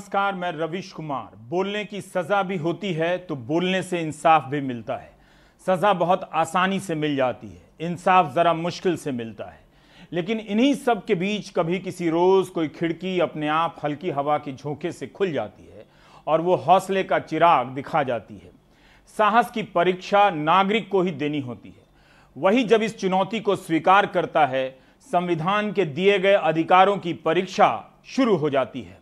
नमस्कार मैं रविश कुमार बोलने की सज़ा भी होती है तो बोलने से इंसाफ भी मिलता है सज़ा बहुत आसानी से मिल जाती है इंसाफ ज़रा मुश्किल से मिलता है लेकिन इन्हीं सब के बीच कभी किसी रोज़ कोई खिड़की अपने आप हल्की हवा के झोंके से खुल जाती है और वो हौसले का चिराग दिखा जाती है साहस की परीक्षा नागरिक को ही देनी होती है वही जब इस चुनौती को स्वीकार करता है संविधान के दिए गए अधिकारों की परीक्षा शुरू हो जाती है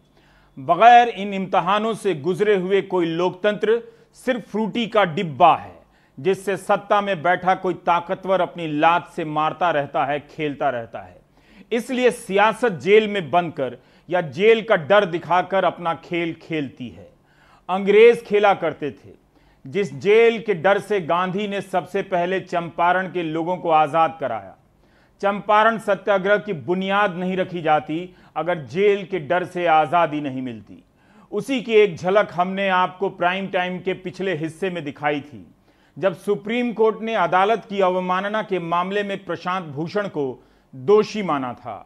बगैर इन इम्तहानों से गुजरे हुए कोई लोकतंत्र सिर्फ फ्रूटी का डिब्बा है जिससे सत्ता में बैठा कोई ताकतवर अपनी लात से मारता रहता है खेलता रहता है इसलिए सियासत जेल में बंद कर या जेल का डर दिखाकर अपना खेल खेलती है अंग्रेज खेला करते थे जिस जेल के डर से गांधी ने सबसे पहले चंपारण के लोगों को आज़ाद कराया चंपारण सत्याग्रह की बुनियाद नहीं रखी जाती अगर जेल के डर से आज़ादी नहीं मिलती उसी की एक झलक हमने आपको प्राइम टाइम के पिछले हिस्से में दिखाई थी जब सुप्रीम कोर्ट ने अदालत की अवमानना के मामले में प्रशांत भूषण को दोषी माना था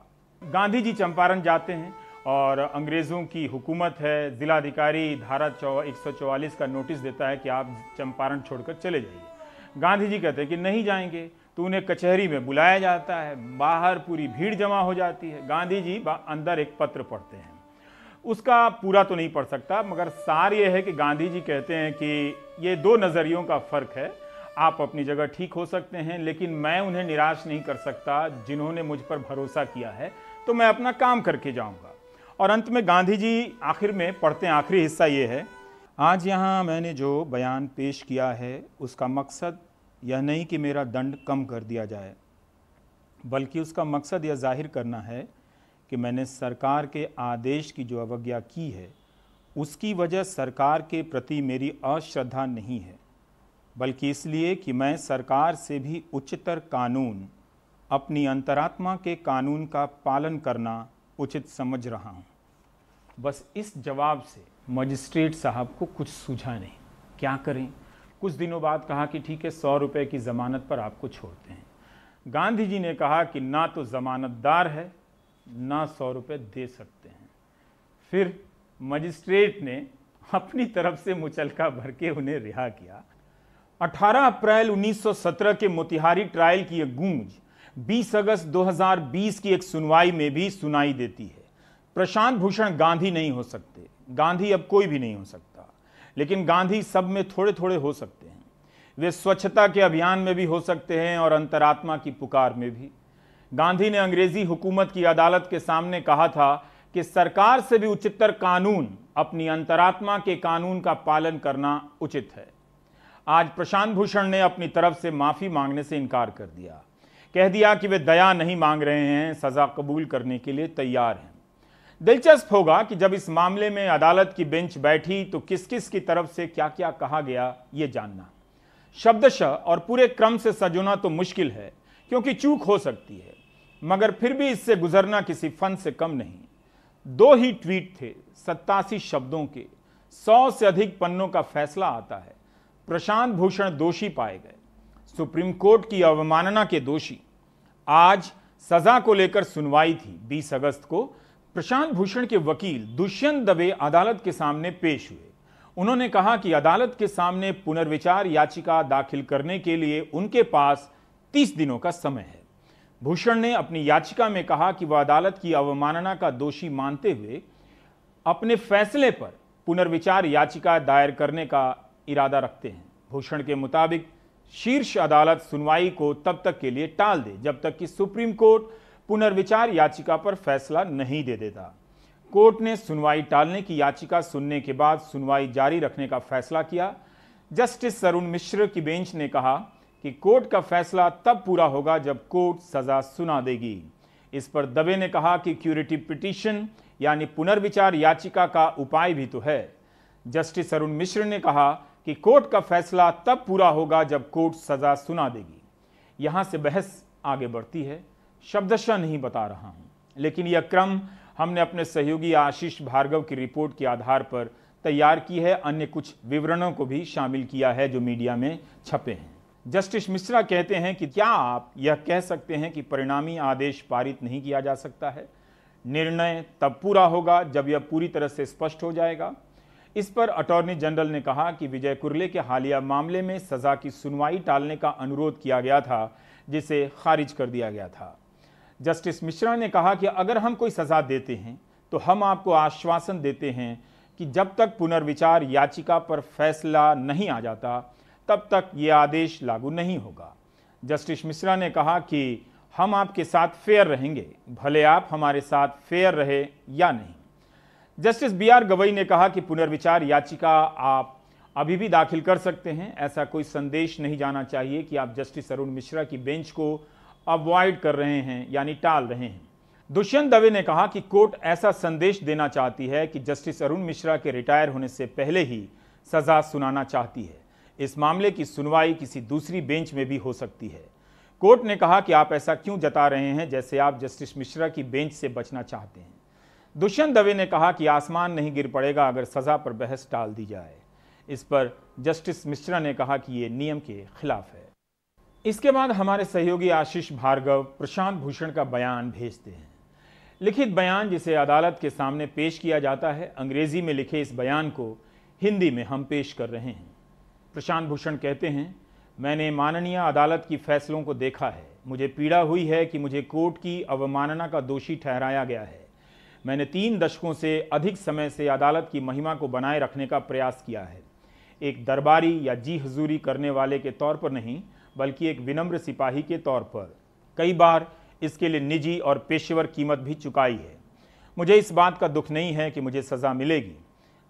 गांधी जी चंपारण जाते हैं और अंग्रेज़ों की हुकूमत है जिलाधिकारी धारा चौ एक का नोटिस देता है कि आप चंपारण छोड़कर चले जाइए गांधी जी कहते हैं कि नहीं जाएंगे तो उन्हें कचहरी में बुलाया जाता है बाहर पूरी भीड़ जमा हो जाती है गांधी जी अंदर एक पत्र पढ़ते हैं उसका पूरा तो नहीं पढ़ सकता मगर सार ये है कि गांधी जी कहते हैं कि ये दो नज़रियों का फ़र्क है आप अपनी जगह ठीक हो सकते हैं लेकिन मैं उन्हें निराश नहीं कर सकता जिन्होंने मुझ पर भरोसा किया है तो मैं अपना काम करके जाऊंगा और अंत में गांधी जी आखिर में पढ़ते हैं आखिरी हिस्सा ये है आज यहाँ मैंने जो बयान पेश किया है उसका मकसद यह नहीं कि मेरा दंड कम कर दिया जाए बल्कि उसका मकसद यह जाहिर करना है कि मैंने सरकार के आदेश की जो अवज्ञा की है उसकी वजह सरकार के प्रति मेरी अश्रद्धा नहीं है बल्कि इसलिए कि मैं सरकार से भी उच्चतर कानून अपनी अंतरात्मा के कानून का पालन करना उचित समझ रहा हूँ बस इस जवाब से मजिस्ट्रेट साहब को कुछ सूझा नहीं क्या करें कुछ दिनों बाद कहा कि ठीक है सौ रुपये की ज़मानत पर आपको छोड़ते हैं गांधी जी ने कहा कि ना तो ज़मानतदार है ना सौ रुपये दे सकते हैं फिर मजिस्ट्रेट ने अपनी तरफ से मुचलका भर के उन्हें रिहा किया 18 अप्रैल 1917 के मोतिहारी ट्रायल की एक गूंज 20 अगस्त 2020 की एक सुनवाई में भी सुनाई देती है प्रशांत भूषण गांधी नहीं हो सकते गांधी अब कोई भी नहीं हो सकता लेकिन गांधी सब में थोड़े थोड़े हो सकते हैं वे स्वच्छता के अभियान में भी हो सकते हैं और अंतरात्मा की पुकार में भी गांधी ने अंग्रेजी हुकूमत की अदालत के सामने कहा था कि सरकार से भी उच्चतर कानून अपनी अंतरात्मा के कानून का पालन करना उचित है आज प्रशांत भूषण ने अपनी तरफ से माफ़ी मांगने से इनकार कर दिया कह दिया कि वे दया नहीं मांग रहे हैं सज़ा कबूल करने के लिए तैयार हैं दिलचस्प होगा कि जब इस मामले में अदालत की बेंच बैठी तो किस किस की तरफ से क्या क्या कहा गया ये जानना शब्दश और पूरे क्रम से सजोना तो मुश्किल है क्योंकि चूक हो सकती है मगर फिर भी इससे गुजरना किसी फन से कम नहीं दो ही ट्वीट थे सत्तासी शब्दों के सौ से अधिक पन्नों का फैसला आता है प्रशांत भूषण दोषी पाए गए सुप्रीम कोर्ट की अवमानना के दोषी आज सजा को लेकर सुनवाई थी 20 अगस्त को प्रशांत भूषण के वकील दुष्यंत दवे अदालत के सामने पेश हुए उन्होंने कहा कि अदालत के सामने पुनर्विचार याचिका दाखिल करने के लिए उनके पास 30 दिनों का समय है भूषण ने अपनी याचिका में कहा कि वह अदालत की अवमानना का दोषी मानते हुए अपने फैसले पर पुनर्विचार याचिका दायर करने का इरादा रखते हैं भूषण के मुताबिक शीर्ष अदालत सुनवाई को तब तक के लिए टाल दे जब तक कि सुप्रीम कोर्ट पुनर्विचार याचिका पर फैसला नहीं दे देता कोर्ट ने सुनवाई टालने की याचिका सुनने के बाद सुनवाई जारी रखने का फैसला किया जस्टिस सरुण मिश्र की बेंच ने कहा कि कोर्ट का फैसला तब पूरा होगा जब कोर्ट सजा सुना देगी इस पर दबे ने कहा कि क्यूरेटिव पिटिशन यानी पुनर्विचार याचिका का उपाय भी तो है जस्टिस अरुण मिश्र ने कहा कि कोर्ट का फैसला तब पूरा होगा जब कोर्ट सजा सुना देगी यहां से बहस आगे बढ़ती है शब्दशः नहीं बता रहा हूं लेकिन यह क्रम हमने अपने सहयोगी आशीष भार्गव की रिपोर्ट के आधार पर तैयार की है अन्य कुछ विवरणों को भी शामिल किया है जो मीडिया में छपे हैं जस्टिस मिश्रा कहते हैं कि क्या आप यह कह सकते हैं कि परिणामी आदेश पारित नहीं किया जा सकता है निर्णय तब पूरा होगा जब यह पूरी तरह से स्पष्ट हो जाएगा इस पर अटॉर्नी जनरल ने कहा कि विजय कुरले के हालिया मामले में सजा की सुनवाई टालने का अनुरोध किया गया था जिसे खारिज कर दिया गया था जस्टिस मिश्रा ने कहा कि अगर हम कोई सज़ा देते हैं तो हम आपको आश्वासन देते हैं कि जब तक पुनर्विचार याचिका पर फैसला नहीं आ जाता तब तक ये आदेश लागू नहीं होगा जस्टिस मिश्रा ने कहा कि हम आपके साथ फेयर रहेंगे भले आप हमारे साथ फेयर रहे या नहीं जस्टिस बी आर गवई ने कहा कि पुनर्विचार याचिका आप अभी भी दाखिल कर सकते हैं ऐसा कोई संदेश नहीं जाना चाहिए कि आप जस्टिस अरुण मिश्रा की बेंच को अवॉइड कर रहे हैं यानी टाल रहे हैं दुष्यंत दवे ने कहा कि कोर्ट ऐसा संदेश देना चाहती है कि जस्टिस अरुण मिश्रा के रिटायर होने से पहले ही सजा सुनाना चाहती है इस मामले की सुनवाई किसी दूसरी बेंच में भी हो सकती है कोर्ट ने कहा कि आप ऐसा क्यों जता रहे हैं जैसे आप जस्टिस मिश्रा की बेंच से बचना चाहते हैं दुष्यंत दवे ने कहा कि आसमान नहीं गिर पड़ेगा अगर सजा पर बहस टाल दी जाए इस पर जस्टिस मिश्रा ने कहा कि ये नियम के खिलाफ है इसके बाद हमारे सहयोगी आशीष भार्गव प्रशांत भूषण का बयान भेजते हैं लिखित बयान जिसे अदालत के सामने पेश किया जाता है अंग्रेजी में लिखे इस बयान को हिंदी में हम पेश कर रहे हैं प्रशांत भूषण कहते हैं मैंने माननीय अदालत की फैसलों को देखा है मुझे पीड़ा हुई है कि मुझे कोर्ट की अवमानना का दोषी ठहराया गया है मैंने तीन दशकों से अधिक समय से अदालत की महिमा को बनाए रखने का प्रयास किया है एक दरबारी या जी हजूरी करने वाले के तौर पर नहीं बल्कि एक विनम्र सिपाही के तौर पर कई बार इसके लिए निजी और पेशेवर कीमत भी चुकाई है मुझे इस बात का दुख नहीं है कि मुझे सज़ा मिलेगी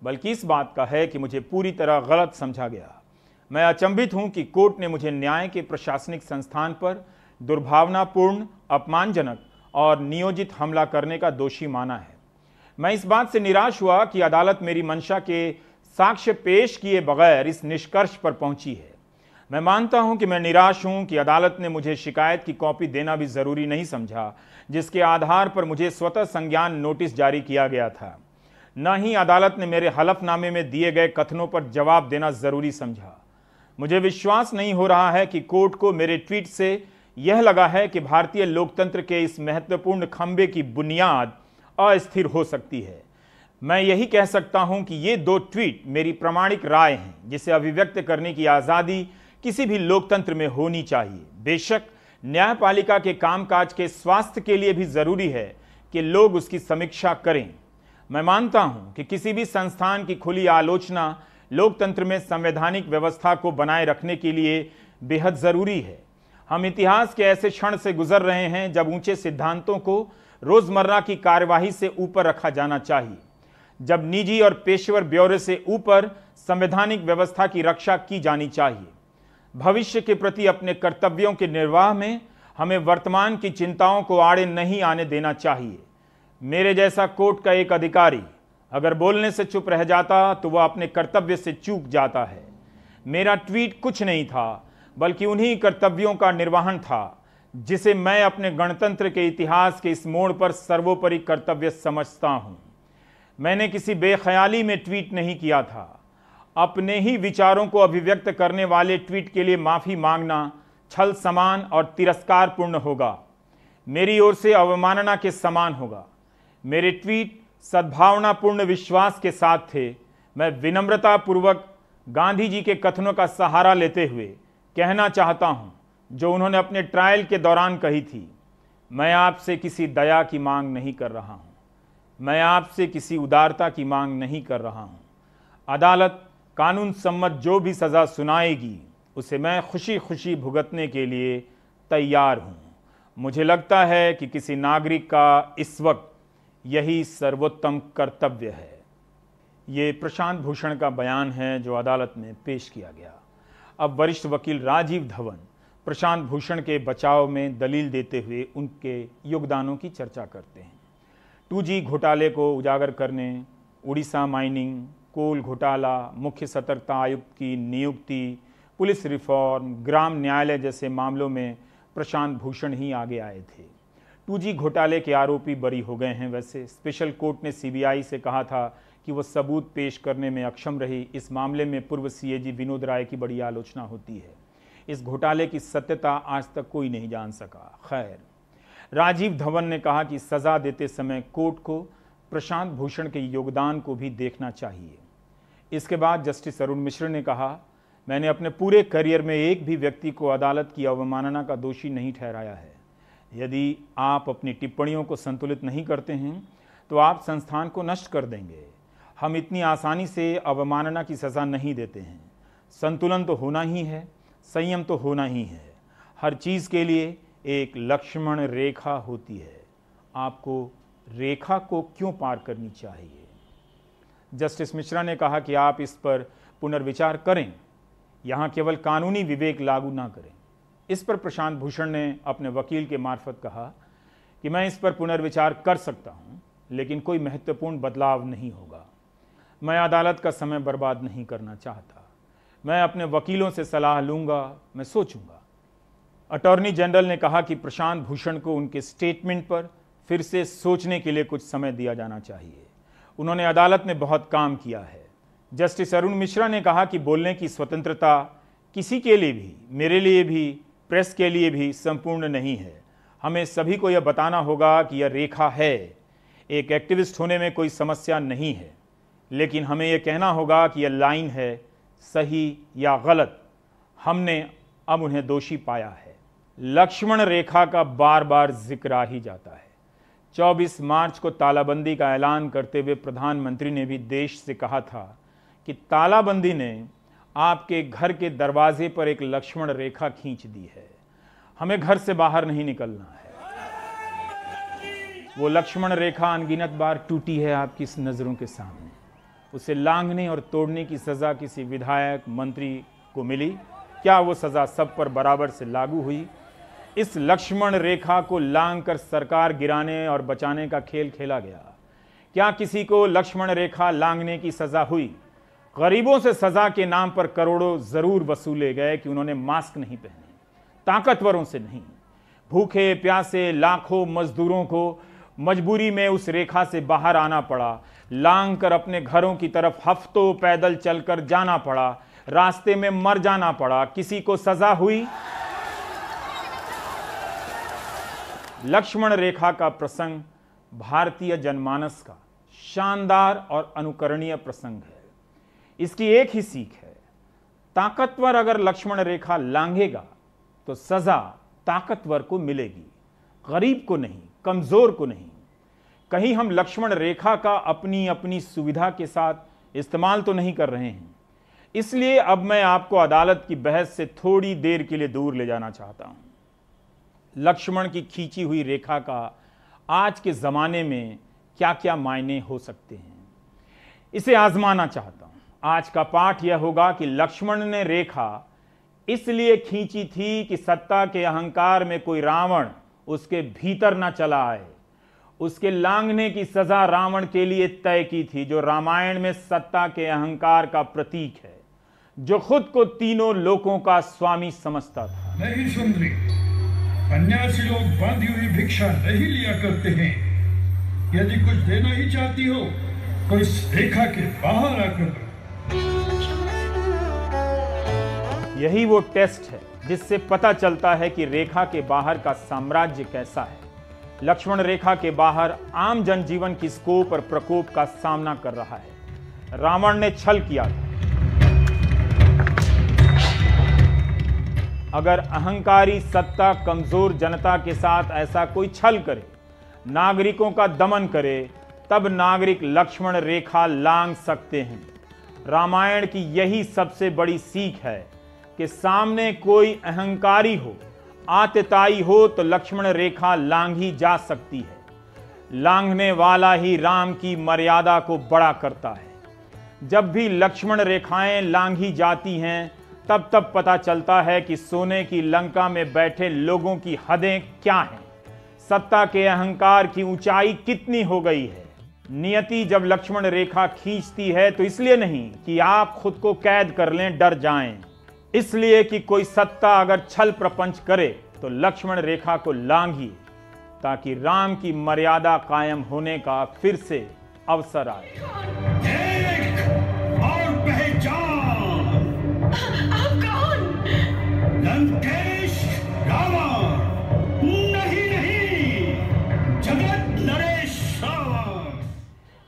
बल्कि इस बात का है कि मुझे पूरी तरह गलत समझा गया मैं अचंभित हूं कि कोर्ट ने मुझे न्याय के प्रशासनिक संस्थान पर दुर्भावनापूर्ण अपमानजनक और नियोजित हमला करने का दोषी माना है मैं इस बात से निराश हुआ कि अदालत मेरी मंशा के साक्ष्य पेश किए बगैर इस निष्कर्ष पर पहुंची है मैं मानता हूं कि मैं निराश हूं कि अदालत ने मुझे शिकायत की कॉपी देना भी ज़रूरी नहीं समझा जिसके आधार पर मुझे स्वतः संज्ञान नोटिस जारी किया गया था न ही अदालत ने मेरे हलफनामे में दिए गए कथनों पर जवाब देना ज़रूरी समझा मुझे विश्वास नहीं हो रहा है कि कोर्ट को मेरे ट्वीट से यह लगा है कि भारतीय लोकतंत्र के इस महत्वपूर्ण खंबे की बुनियाद अस्थिर हो सकती है मैं यही कह सकता हूं कि ये दो ट्वीट मेरी प्रामाणिक राय हैं जिसे अभिव्यक्त करने की आज़ादी किसी भी लोकतंत्र में होनी चाहिए बेशक न्यायपालिका के कामकाज के स्वास्थ्य के लिए भी जरूरी है कि लोग उसकी समीक्षा करें मैं मानता हूं कि किसी भी संस्थान की खुली आलोचना लोकतंत्र में संवैधानिक व्यवस्था को बनाए रखने के लिए बेहद ज़रूरी है हम इतिहास के ऐसे क्षण से गुजर रहे हैं जब ऊंचे सिद्धांतों को रोज़मर्रा की कार्यवाही से ऊपर रखा जाना चाहिए जब निजी और पेशेवर ब्यौरे से ऊपर संवैधानिक व्यवस्था की रक्षा की जानी चाहिए भविष्य के प्रति अपने कर्तव्यों के निर्वाह में हमें वर्तमान की चिंताओं को आड़े नहीं आने देना चाहिए मेरे जैसा कोर्ट का एक अधिकारी अगर बोलने से चुप रह जाता तो वह अपने कर्तव्य से चूक जाता है मेरा ट्वीट कुछ नहीं था बल्कि उन्हीं कर्तव्यों का निर्वहन था जिसे मैं अपने गणतंत्र के इतिहास के इस मोड़ पर सर्वोपरि कर्तव्य समझता हूँ मैंने किसी बेख्याली में ट्वीट नहीं किया था अपने ही विचारों को अभिव्यक्त करने वाले ट्वीट के लिए माफ़ी मांगना छल समान और तिरस्कार पूर्ण होगा मेरी ओर से अवमानना के समान होगा मेरे ट्वीट सद्भावनापूर्ण विश्वास के साथ थे मैं विनम्रतापूर्वक गांधी जी के कथनों का सहारा लेते हुए कहना चाहता हूं जो उन्होंने अपने ट्रायल के दौरान कही थी मैं आपसे किसी दया की मांग नहीं कर रहा हूं मैं आपसे किसी उदारता की मांग नहीं कर रहा हूं अदालत कानून सम्मत जो भी सज़ा सुनाएगी उसे मैं खुशी खुशी भुगतने के लिए तैयार हूँ मुझे लगता है कि किसी नागरिक का इस वक्त यही सर्वोत्तम कर्तव्य है ये प्रशांत भूषण का बयान है जो अदालत में पेश किया गया अब वरिष्ठ वकील राजीव धवन प्रशांत भूषण के बचाव में दलील देते हुए उनके योगदानों की चर्चा करते हैं टू घोटाले को उजागर करने उड़ीसा माइनिंग कोल घोटाला मुख्य सतर्कता आयुक्त की नियुक्ति पुलिस रिफॉर्म ग्राम न्यायालय जैसे मामलों में प्रशांत भूषण ही आगे आए थे टू घोटाले के आरोपी बरी हो गए हैं वैसे स्पेशल कोर्ट ने सीबीआई से कहा था कि वह सबूत पेश करने में अक्षम रही इस मामले में पूर्व सीएजी विनोद राय की बड़ी आलोचना होती है इस घोटाले की सत्यता आज तक कोई नहीं जान सका खैर राजीव धवन ने कहा कि सजा देते समय कोर्ट को प्रशांत भूषण के योगदान को भी देखना चाहिए इसके बाद जस्टिस अरुण मिश्र ने कहा मैंने अपने पूरे करियर में एक भी व्यक्ति को अदालत की अवमानना का दोषी नहीं ठहराया है यदि आप अपनी टिप्पणियों को संतुलित नहीं करते हैं तो आप संस्थान को नष्ट कर देंगे हम इतनी आसानी से अवमानना की सज़ा नहीं देते हैं संतुलन तो होना ही है संयम तो होना ही है हर चीज़ के लिए एक लक्ष्मण रेखा होती है आपको रेखा को क्यों पार करनी चाहिए जस्टिस मिश्रा ने कहा कि आप इस पर पुनर्विचार करें यहाँ केवल कानूनी विवेक लागू ना करें इस पर प्रशांत भूषण ने अपने वकील के मार्फत कहा कि मैं इस पर पुनर्विचार कर सकता हूँ लेकिन कोई महत्वपूर्ण बदलाव नहीं होगा मैं अदालत का समय बर्बाद नहीं करना चाहता मैं अपने वकीलों से सलाह लूँगा मैं सोचूंगा अटॉर्नी जनरल ने कहा कि प्रशांत भूषण को उनके स्टेटमेंट पर फिर से सोचने के लिए कुछ समय दिया जाना चाहिए उन्होंने अदालत में बहुत काम किया है जस्टिस अरुण मिश्रा ने कहा कि बोलने की स्वतंत्रता किसी के लिए भी मेरे लिए भी प्रेस के लिए भी संपूर्ण नहीं है हमें सभी को यह बताना होगा कि यह रेखा है एक एक्टिविस्ट होने में कोई समस्या नहीं है लेकिन हमें यह कहना होगा कि यह लाइन है सही या गलत हमने अब उन्हें दोषी पाया है लक्ष्मण रेखा का बार बार जिक्र आ ही जाता है 24 मार्च को तालाबंदी का ऐलान करते हुए प्रधानमंत्री ने भी देश से कहा था कि तालाबंदी ने आपके घर के दरवाजे पर एक लक्ष्मण रेखा खींच दी है हमें घर से बाहर नहीं निकलना है वो लक्ष्मण रेखा अनगिनत बार टूटी है आपकी नज़रों के सामने उसे लांगने और तोड़ने की सज़ा किसी विधायक मंत्री को मिली क्या वो सज़ा सब पर बराबर से लागू हुई इस लक्ष्मण रेखा को लांग कर सरकार गिराने और बचाने का खेल खेला गया क्या किसी को लक्ष्मण रेखा लांगने की सजा हुई गरीबों से सजा के नाम पर करोड़ों जरूर वसूले गए कि उन्होंने मास्क नहीं पहने ताकतवरों से नहीं भूखे प्यासे लाखों मजदूरों को मजबूरी में उस रेखा से बाहर आना पड़ा लांग कर अपने घरों की तरफ हफ्तों पैदल चलकर जाना पड़ा रास्ते में मर जाना पड़ा किसी को सजा हुई लक्ष्मण रेखा का प्रसंग भारतीय जनमानस का शानदार और अनुकरणीय प्रसंग है इसकी एक ही सीख है ताकतवर अगर लक्ष्मण रेखा लांघेगा तो सजा ताकतवर को मिलेगी गरीब को नहीं कमजोर को नहीं कहीं हम लक्ष्मण रेखा का अपनी अपनी सुविधा के साथ इस्तेमाल तो नहीं कर रहे हैं इसलिए अब मैं आपको अदालत की बहस से थोड़ी देर के लिए दूर ले जाना चाहता हूं लक्ष्मण की खींची हुई रेखा का आज के ज़माने में क्या क्या मायने हो सकते हैं इसे आजमाना चाहता हूं आज का पाठ यह होगा कि लक्ष्मण ने रेखा इसलिए खींची थी कि सत्ता के अहंकार में कोई रावण उसके भीतर ना चला आए उसके लांगने की सजा रावण के लिए तय की थी जो रामायण में सत्ता के अहंकार का प्रतीक है जो खुद को तीनों लोकों का स्वामी समझता था नहीं सुन रही सन्यासी लोग बांधी हुई भिक्षा नहीं लिया करते हैं यदि कुछ देना ही चाहती हो तो इस रेखा के बाहर आकर दो यही वो टेस्ट है जिससे पता चलता है कि रेखा के बाहर का साम्राज्य कैसा है लक्ष्मण रेखा के बाहर आम जनजीवन की स्कोप और प्रकोप का सामना कर रहा है रावण ने छल किया था अगर अहंकारी सत्ता कमजोर जनता के साथ ऐसा कोई छल करे नागरिकों का दमन करे तब नागरिक लक्ष्मण रेखा लांग सकते हैं रामायण की यही सबसे बड़ी सीख है कि सामने कोई अहंकारी हो आतताई हो तो लक्ष्मण रेखा लांघी जा सकती है लांघने वाला ही राम की मर्यादा को बड़ा करता है जब भी लक्ष्मण रेखाएं लांघी जाती हैं तब तब पता चलता है कि सोने की लंका में बैठे लोगों की हदें क्या हैं सत्ता के अहंकार की ऊंचाई कितनी हो गई है नियति जब लक्ष्मण रेखा खींचती है तो इसलिए नहीं कि आप खुद को कैद कर लें डर जाएं इसलिए कि कोई सत्ता अगर छल प्रपंच करे तो लक्ष्मण रेखा को लांघिए ताकि राम की मर्यादा कायम होने का फिर से अवसर आए लंकेश रावण नहीं नहीं जगत नरेश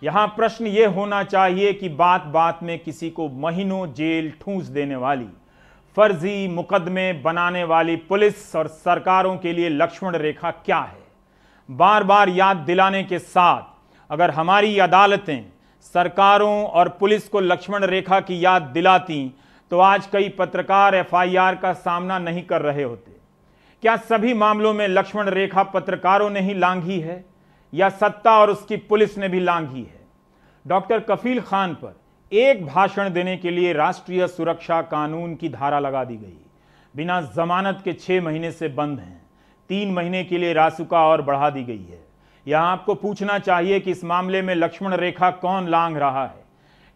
यहां प्रश्न ये होना चाहिए कि बात बात में किसी को महीनों जेल ठूंस देने वाली फर्जी मुकदमे बनाने वाली पुलिस और सरकारों के लिए लक्ष्मण रेखा क्या है बार बार याद दिलाने के साथ अगर हमारी अदालतें सरकारों और पुलिस को लक्ष्मण रेखा की याद दिलाती तो आज कई पत्रकार एफआईआर का सामना नहीं कर रहे होते क्या सभी मामलों में लक्ष्मण रेखा पत्रकारों ने ही लांघी है या सत्ता और उसकी पुलिस ने भी लांघी है डॉक्टर कफील खान पर एक भाषण देने के लिए राष्ट्रीय सुरक्षा कानून की धारा लगा दी गई बिना जमानत के छह महीने से बंद हैं तीन महीने के लिए रासुका और बढ़ा दी गई है यहां आपको पूछना चाहिए कि इस मामले में लक्ष्मण रेखा कौन लांग रहा है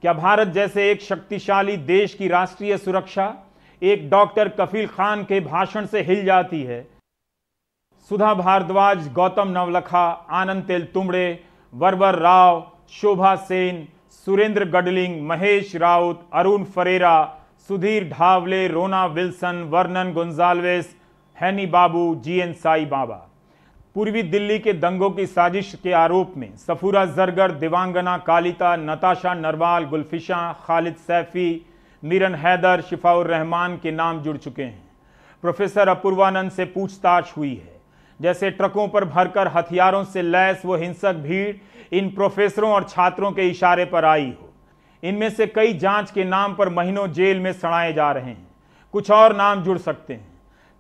क्या भारत जैसे एक शक्तिशाली देश की राष्ट्रीय सुरक्षा एक डॉक्टर कफील खान के भाषण से हिल जाती है सुधा भारद्वाज गौतम नवलखा आनंद तेल तुमड़े वरवर राव शोभा सेन सुरेंद्र गडलिंग महेश राउत अरुण फरेरा सुधीर ढावले रोना विल्सन वर्नन गुंजालवेस हैनी बाबू जी एन साई बाबा पूर्वी दिल्ली के दंगों की साजिश के आरोप में सफूरा जरगर दिवांगना कालिता नताशा नरवाल गुलफिशा खालिद सैफी मिरन हैदर शिफाउर रहमान के नाम जुड़ चुके हैं प्रोफेसर अपूर्वानंद से पूछताछ हुई है जैसे ट्रकों पर भरकर हथियारों से लैस वो हिंसक भीड़ इन प्रोफेसरों और छात्रों के इशारे पर आई हो इनमें से कई जांच के नाम पर महीनों जेल में सड़ाए जा रहे हैं कुछ और नाम जुड़ सकते हैं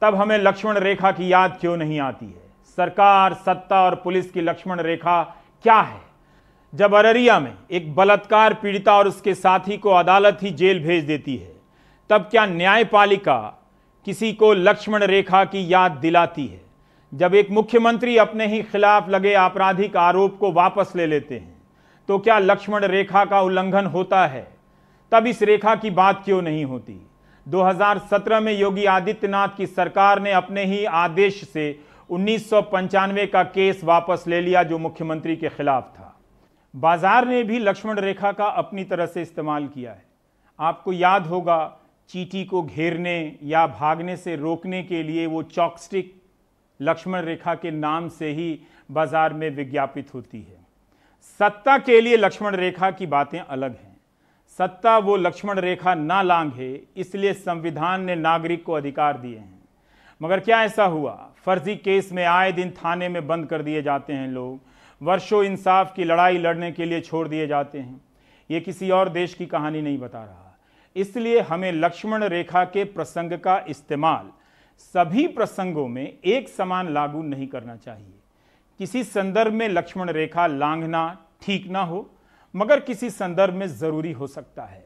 तब हमें लक्ष्मण रेखा की याद क्यों नहीं आती है सरकार सत्ता और पुलिस की लक्ष्मण रेखा क्या है जब अररिया में एक बलात्कार पीड़िता और उसके साथी को अदालत ही जेल भेज देती है तब क्या न्यायपालिका किसी को लक्ष्मण रेखा की याद दिलाती है जब एक मुख्यमंत्री अपने ही खिलाफ लगे आपराधिक आरोप को वापस ले लेते हैं तो क्या लक्ष्मण रेखा का उल्लंघन होता है तब इस रेखा की बात क्यों नहीं होती 2017 में योगी आदित्यनाथ की सरकार ने अपने ही आदेश से उन्नीस का केस वापस ले लिया जो मुख्यमंत्री के खिलाफ था बाजार ने भी लक्ष्मण रेखा का अपनी तरह से इस्तेमाल किया है आपको याद होगा चीटी को घेरने या भागने से रोकने के लिए वो चॉकस्टिक लक्ष्मण रेखा के नाम से ही बाजार में विज्ञापित होती है सत्ता के लिए लक्ष्मण रेखा की बातें अलग हैं सत्ता वो लक्ष्मण रेखा ना लांघे इसलिए संविधान ने नागरिक को अधिकार दिए हैं मगर क्या ऐसा हुआ फर्जी केस में आए दिन थाने में बंद कर दिए जाते हैं लोग वर्षों इंसाफ की लड़ाई लड़ने के लिए छोड़ दिए जाते हैं ये किसी और देश की कहानी नहीं बता रहा इसलिए हमें लक्ष्मण रेखा के प्रसंग का इस्तेमाल सभी प्रसंगों में एक समान लागू नहीं करना चाहिए किसी संदर्भ में लक्ष्मण रेखा लांघना ठीक ना हो मगर किसी संदर्भ में ज़रूरी हो सकता है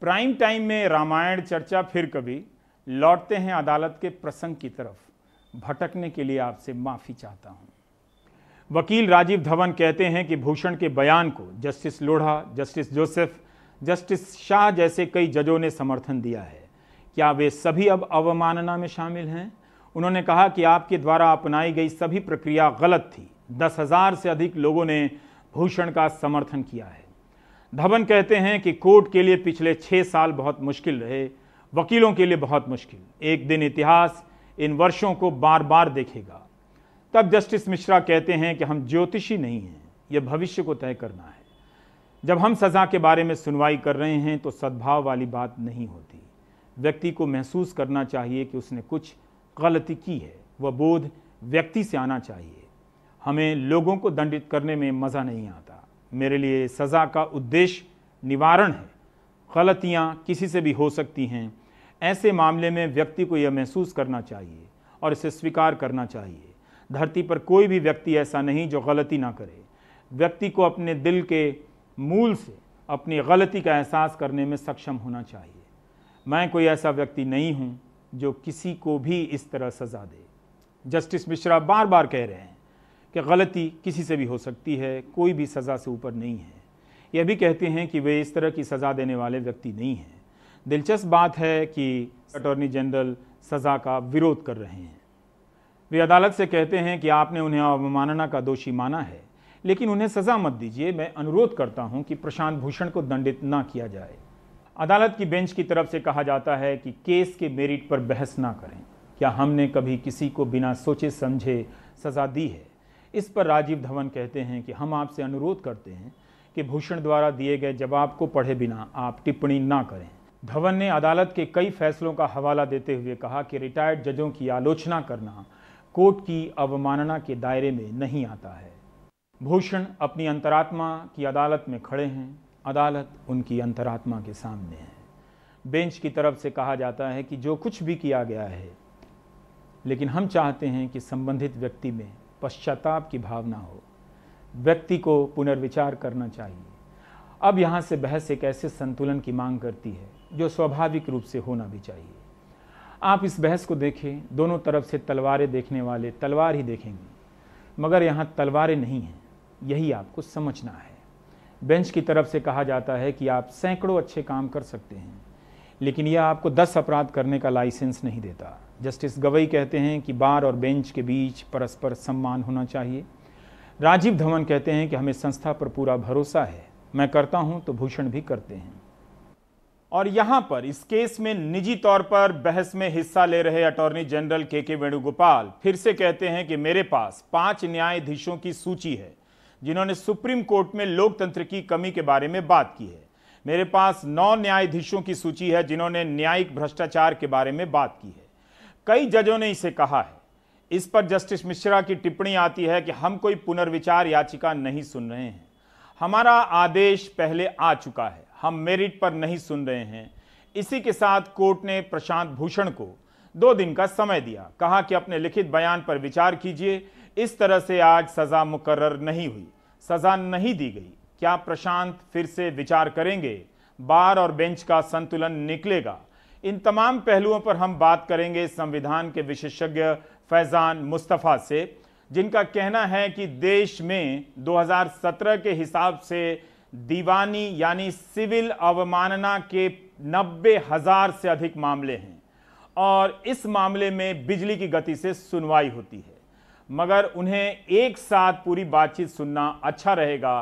प्राइम टाइम में रामायण चर्चा फिर कभी लौटते हैं अदालत के प्रसंग की तरफ भटकने के लिए आपसे माफ़ी चाहता हूं वकील राजीव धवन कहते हैं कि भूषण के बयान को justice Lodha justice Joseph justice Shah जैसे कई जजों ने समर्थन दिया है क्या वे सभी अब अवमानना में शामिल हैं उन्होंने कहा कि आपके द्वारा अपनाई गई सभी प्रक्रिया गलत थी दस हजार से अधिक लोगों ने भूषण का समर्थन किया है धवन कहते हैं कि कोर्ट के लिए पिछले छह साल बहुत मुश्किल रहे वकीलों के लिए बहुत मुश्किल एक दिन इतिहास इन वर्षों को बार बार देखेगा तब जस्टिस मिश्रा कहते हैं कि हम ज्योतिषी नहीं हैं यह भविष्य को तय करना है जब हम सज़ा के बारे में सुनवाई कर रहे हैं तो सद्भाव वाली बात नहीं होती व्यक्ति को महसूस करना चाहिए कि उसने कुछ गलती की है वह बोध व्यक्ति से आना चाहिए हमें लोगों को दंडित करने में मज़ा नहीं आता मेरे लिए सज़ा का उद्देश्य निवारण है गलतियाँ किसी से भी हो सकती हैं ऐसे मामले में व्यक्ति को यह महसूस करना चाहिए और इसे स्वीकार करना चाहिए धरती पर कोई भी व्यक्ति ऐसा नहीं जो गलती ना करे व्यक्ति को अपने दिल के मूल से अपनी गलती का एहसास करने में सक्षम होना चाहिए मैं कोई ऐसा व्यक्ति नहीं हूँ जो किसी को भी इस तरह सज़ा दे जस्टिस मिश्रा बार बार कह रहे हैं कि गलती किसी से भी हो सकती है कोई भी सज़ा से ऊपर नहीं है यह भी कहते हैं कि वे इस तरह की सज़ा देने वाले व्यक्ति नहीं हैं दिलचस्प बात है कि अटॉर्नी जनरल सज़ा का विरोध कर रहे हैं वे अदालत से कहते हैं कि आपने उन्हें अवमानना का दोषी माना है लेकिन उन्हें सज़ा मत दीजिए मैं अनुरोध करता हूं कि प्रशांत भूषण को दंडित ना किया जाए अदालत की बेंच की तरफ से कहा जाता है कि केस के मेरिट पर बहस ना करें क्या हमने कभी किसी को बिना सोचे समझे सज़ा दी है इस पर राजीव धवन कहते हैं कि हम आपसे अनुरोध करते हैं कि भूषण द्वारा दिए गए जवाब को पढ़े बिना आप टिप्पणी ना करें धवन ने अदालत के कई फैसलों का हवाला देते हुए कहा कि रिटायर्ड जजों की आलोचना करना कोर्ट की अवमानना के दायरे में नहीं आता है भूषण अपनी अंतरात्मा की अदालत में खड़े हैं अदालत उनकी अंतरात्मा के सामने है बेंच की तरफ से कहा जाता है कि जो कुछ भी किया गया है लेकिन हम चाहते हैं कि संबंधित व्यक्ति में पश्चाताप की भावना हो व्यक्ति को पुनर्विचार करना चाहिए अब यहाँ से बहस एक ऐसे संतुलन की मांग करती है जो स्वाभाविक रूप से होना भी चाहिए आप इस बहस को देखें दोनों तरफ से तलवारें देखने वाले तलवार ही देखेंगे मगर यहाँ तलवारें नहीं हैं यही आपको समझना है बेंच की तरफ से कहा जाता है कि आप सैकड़ों अच्छे काम कर सकते हैं लेकिन यह आपको दस अपराध करने का लाइसेंस नहीं देता जस्टिस गवई कहते हैं कि बार और बेंच के बीच परस्पर सम्मान होना चाहिए राजीव धवन कहते हैं कि हमें संस्था पर पूरा भरोसा है मैं करता हूं तो भूषण भी करते हैं और यहां पर इस केस में निजी तौर पर बहस में हिस्सा ले रहे अटॉर्नी जनरल के के वेणुगोपाल फिर से कहते हैं कि मेरे पास पांच न्यायाधीशों की सूची है जिन्होंने सुप्रीम कोर्ट में लोकतंत्र की कमी के बारे में बात की है मेरे पास नौ न्यायाधीशों की सूची है जिन्होंने न्यायिक भ्रष्टाचार के बारे में बात की है कई जजों ने इसे कहा है इस पर जस्टिस मिश्रा की टिप्पणी आती है कि हम कोई पुनर्विचार याचिका नहीं सुन रहे हैं हमारा आदेश पहले आ चुका है हम मेरिट पर नहीं सुन रहे हैं इसी के साथ कोर्ट ने प्रशांत भूषण को दो दिन का समय दिया कहा कि अपने लिखित बयान पर विचार कीजिए इस तरह से आज सजा मुकर्र नहीं हुई सजा नहीं दी गई क्या प्रशांत फिर से विचार करेंगे बार और बेंच का संतुलन निकलेगा इन तमाम पहलुओं पर हम बात करेंगे संविधान के विशेषज्ञ फैजान मुस्तफ़ा से जिनका कहना है कि देश में 2017 के हिसाब से दीवानी यानी सिविल अवमानना के नब्बे हजार से अधिक मामले हैं और इस मामले में बिजली की गति से सुनवाई होती है मगर उन्हें एक साथ पूरी बातचीत सुनना अच्छा रहेगा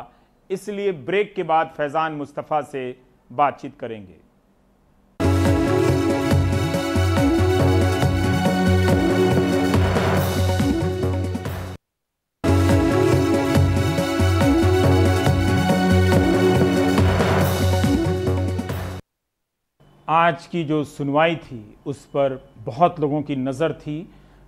इसलिए ब्रेक के बाद फैज़ान मुस्तफ़ा से बातचीत करेंगे आज की जो सुनवाई थी उस पर बहुत लोगों की नज़र थी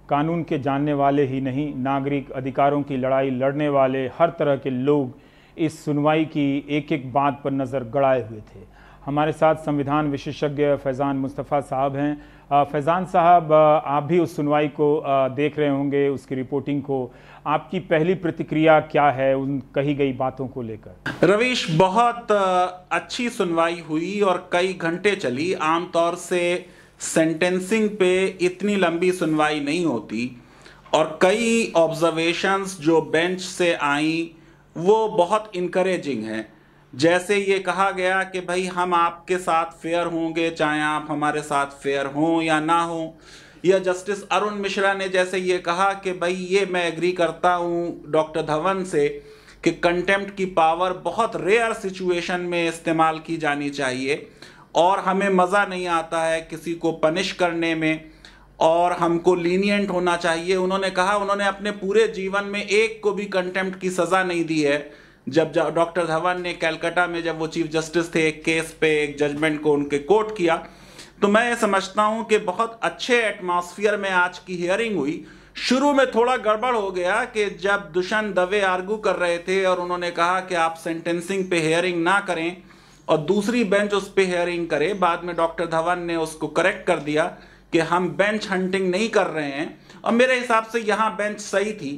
कानून के जानने वाले ही नहीं नागरिक अधिकारों की लड़ाई लड़ने वाले हर तरह के लोग इस सुनवाई की एक एक बात पर नज़र गड़ाए हुए थे हमारे साथ संविधान विशेषज्ञ फैज़ान मुस्तफ़ा साहब हैं फैज़ान साहब आप भी उस सुनवाई को देख रहे होंगे उसकी रिपोर्टिंग को आपकी पहली प्रतिक्रिया क्या है उन कही गई बातों को लेकर रवीश बहुत अच्छी सुनवाई हुई और कई घंटे चली आमतौर से सेंटेंसिंग पे इतनी लंबी सुनवाई नहीं होती और कई ऑब्जर्वेशंस जो बेंच से आई वो बहुत इनक्रेजिंग हैं जैसे ये कहा गया कि भाई हम आपके साथ फेयर होंगे चाहे आप हमारे साथ फेयर हों या ना हों या जस्टिस अरुण मिश्रा ने जैसे ये कहा कि भाई ये मैं एग्री करता हूँ डॉक्टर धवन से कि कंटेम्प्ट की पावर बहुत रेयर सिचुएशन में इस्तेमाल की जानी चाहिए और हमें मज़ा नहीं आता है किसी को पनिश करने में और हमको लीनियंट होना चाहिए उन्होंने कहा उन्होंने अपने पूरे जीवन में एक को भी कंटेम्प्ट की सज़ा नहीं दी है जब डॉक्टर धवन ने कैलकाटा में जब वो चीफ जस्टिस थे एक केस पे एक जजमेंट को उनके कोर्ट किया तो मैं समझता हूं कि बहुत अच्छे एटमॉस्फेयर में आज की हियरिंग हुई शुरू में थोड़ा गड़बड़ हो गया कि जब दुष्यंत दवे आर्गू कर रहे थे और उन्होंने कहा कि आप सेंटेंसिंग पे हेयरिंग ना करें और दूसरी बेंच उस पर हेयरिंग करे बाद में डॉक्टर धवन ने उसको करेक्ट कर दिया कि हम बेंच हंटिंग नहीं कर रहे हैं और मेरे हिसाब से यहाँ बेंच सही थी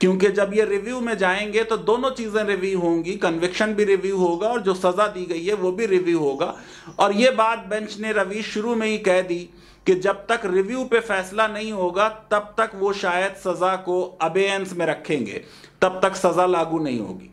क्योंकि जब ये रिव्यू में जाएंगे तो दोनों चीज़ें रिव्यू होंगी कन्विक्शन भी रिव्यू होगा और जो सज़ा दी गई है वो भी रिव्यू होगा और ये बात बेंच ने रवि शुरू में ही कह दी कि जब तक रिव्यू पे फैसला नहीं होगा तब तक वो शायद सज़ा को अबेयंस में रखेंगे तब तक सज़ा लागू नहीं होगी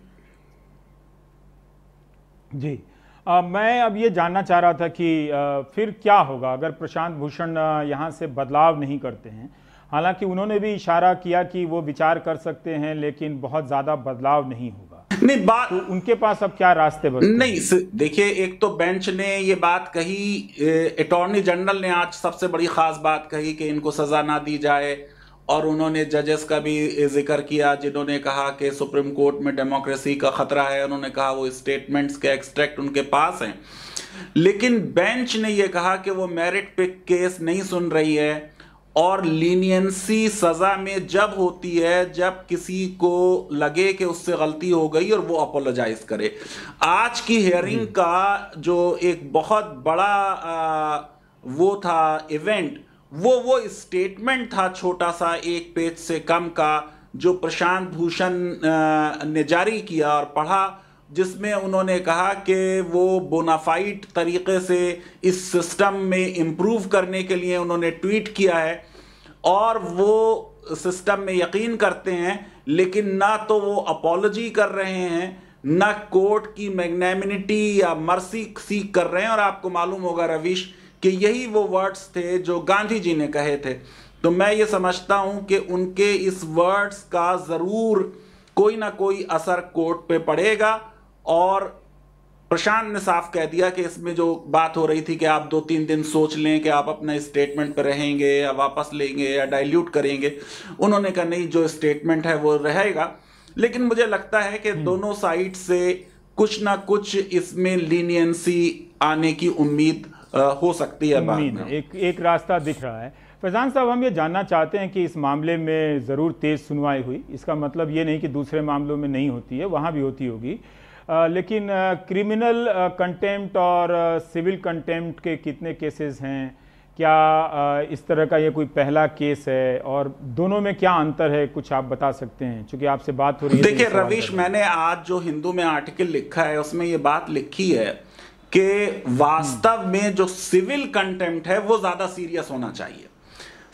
जी आ, मैं अब ये जानना चाह रहा था कि आ, फिर क्या होगा अगर प्रशांत भूषण यहां से बदलाव नहीं करते हैं हालांकि उन्होंने भी इशारा किया कि वो विचार कर सकते हैं लेकिन बहुत ज़्यादा बदलाव नहीं होगा नहीं बात तो उनके पास अब क्या रास्ते बचे नहीं देखिए एक तो बेंच ने ये बात कही अटॉर्नी जनरल ने आज सबसे बड़ी खास बात कही कि इनको सजा ना दी जाए और उन्होंने जजेस का भी जिक्र किया जिन्होंने कहा कि सुप्रीम कोर्ट में डेमोक्रेसी का खतरा है उन्होंने कहा वो स्टेटमेंट्स के एक्सट्रैक्ट उनके पास हैं लेकिन बेंच ने यह कहा कि वो मेरिट पे केस नहीं सुन रही है और लीनियंसी सज़ा में जब होती है जब किसी को लगे कि उससे गलती हो गई और वो अपोलोजाइज करे आज की हेयरिंग हम्म। का जो एक बहुत बड़ा आ, वो था इवेंट वो वो स्टेटमेंट था छोटा सा एक पेज से कम का जो प्रशांत भूषण ने जारी किया और पढ़ा जिसमें उन्होंने कहा कि वो बोनाफाइट तरीके से इस सिस्टम में इम्प्रूव करने के लिए उन्होंने ट्वीट किया है और वो सिस्टम में यकीन करते हैं लेकिन ना तो वो अपोलोजी कर रहे हैं ना कोर्ट की मैग्नेमिनिटी या मर्सी सीख कर रहे हैं और आपको मालूम होगा रवीश कि यही वो वर्ड्स थे जो गांधी जी ने कहे थे तो मैं ये समझता हूं कि उनके इस वर्ड्स का ज़रूर कोई ना कोई असर कोर्ट पे पड़ेगा और प्रशांत ने साफ कह दिया कि इसमें जो बात हो रही थी कि आप दो तीन दिन सोच लें कि आप अपने स्टेटमेंट पर रहेंगे या वापस लेंगे या डाइल्यूट करेंगे उन्होंने कहा नहीं जो स्टेटमेंट है वो रहेगा लेकिन मुझे लगता है कि हम्म। दोनों साइड से कुछ ना कुछ इसमें लीनियंसी आने की उम्मीद हो सकती है उम्मीद एक एक रास्ता दिख रहा है फैजान साहब हम ये जानना चाहते हैं कि इस मामले में ज़रूर तेज़ सुनवाई हुई इसका मतलब ये नहीं कि दूसरे मामलों में नहीं होती है वहाँ भी होती होगी लेकिन क्रिमिनल कंटेम्प्ट और सिविल कंटेम्प्ट के कितने केसेस हैं क्या इस तरह का ये कोई पहला केस है और दोनों में क्या अंतर है कुछ आप बता सकते हैं चूंकि आपसे बात हो रही है तो देखिए रवीश मैंने आज जो हिंदू में आर्टिकल लिखा है उसमें ये बात लिखी है कि वास्तव में जो सिविल कंटेम्प्ट है वो ज्यादा सीरियस होना चाहिए